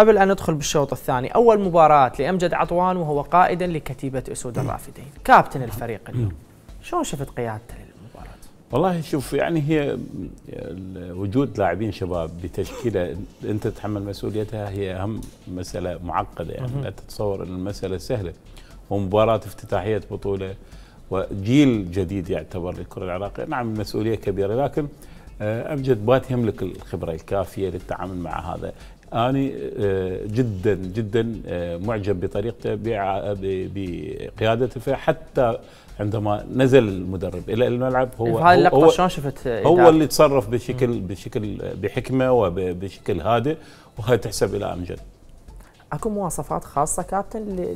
قبل أن ندخل بالشوط الثاني أول مباراة لأمجد عطوان وهو قائدا لكتيبة أسود نعم. الرافدين كابتن الفريق اليوم نعم. شلون شفت قيادته للمباراة؟ والله شوف يعني هي وجود لاعبين شباب بتشكيلة أنت تتحمل مسؤوليتها هي أهم مسألة معقدة يعني لا تتصور أن المسألة سهلة ومباراة افتتاحية بطولة وجيل جديد يعتبر للكرة العراقية نعم المسؤولية كبيرة لكن آه، امجد بات يملك الخبره الكافيه للتعامل مع هذا أنا آه، جدا جدا آه، معجب بطريقته بقيادته حتى عندما نزل المدرب الى الملعب هو في اللقطة هو شلون شفت هو اللي تصرف بشكل بشكل بحكمه وبشكل هادئ وهي تحسب الى امجد اكو مواصفات خاصه كابتن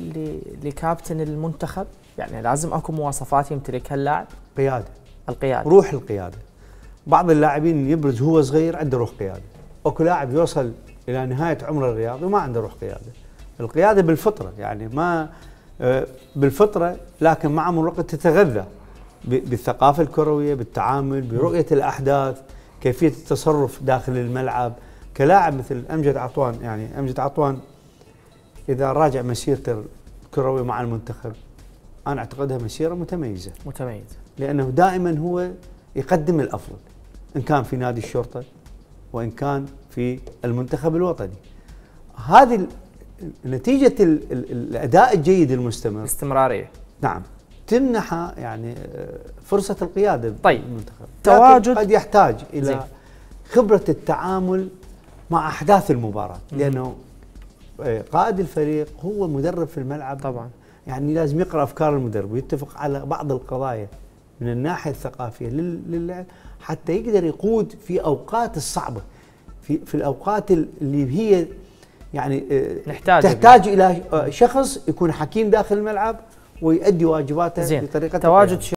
لكابتن المنتخب يعني لازم اكو مواصفات يمتلكها اللاعب قياده القياده روح القياده بعض اللاعبين يبرز هو صغير عنده روح قياده اكو لاعب يوصل الى نهايه عمر الرياضي وما عنده روح قياده. القياده بالفطره يعني ما آه، بالفطره لكن مع مرور الوقت تتغذى بالثقافه الكرويه، بالتعامل، برؤيه الاحداث، كيفيه التصرف داخل الملعب، كلاعب مثل امجد عطوان يعني امجد عطوان اذا راجع مسيرته الكرويه مع المنتخب انا اعتقدها مسيره متميزه. متميزه. لانه دائما هو يقدم الافضل ان كان في نادي الشرطه وان كان في المنتخب الوطني. هذه نتيجه الاداء الجيد المستمر استمراريه نعم تمنح يعني فرصه القياده طيب المنتخب تواجد قد يحتاج الى زي. خبره التعامل مع احداث المباراه لانه إيه، قائد الفريق هو مدرب في الملعب طبعا يعني لازم يقرا افكار المدرب ويتفق على بعض القضايا من الناحيه الثقافيه لل... حتى يقدر يقود في اوقات الصعبه في في الاوقات اللي هي يعني آه، نحتاج تحتاج الى آه، شخص يكون حكيم داخل الملعب ويؤدي واجباته زين. بطريقه تواجد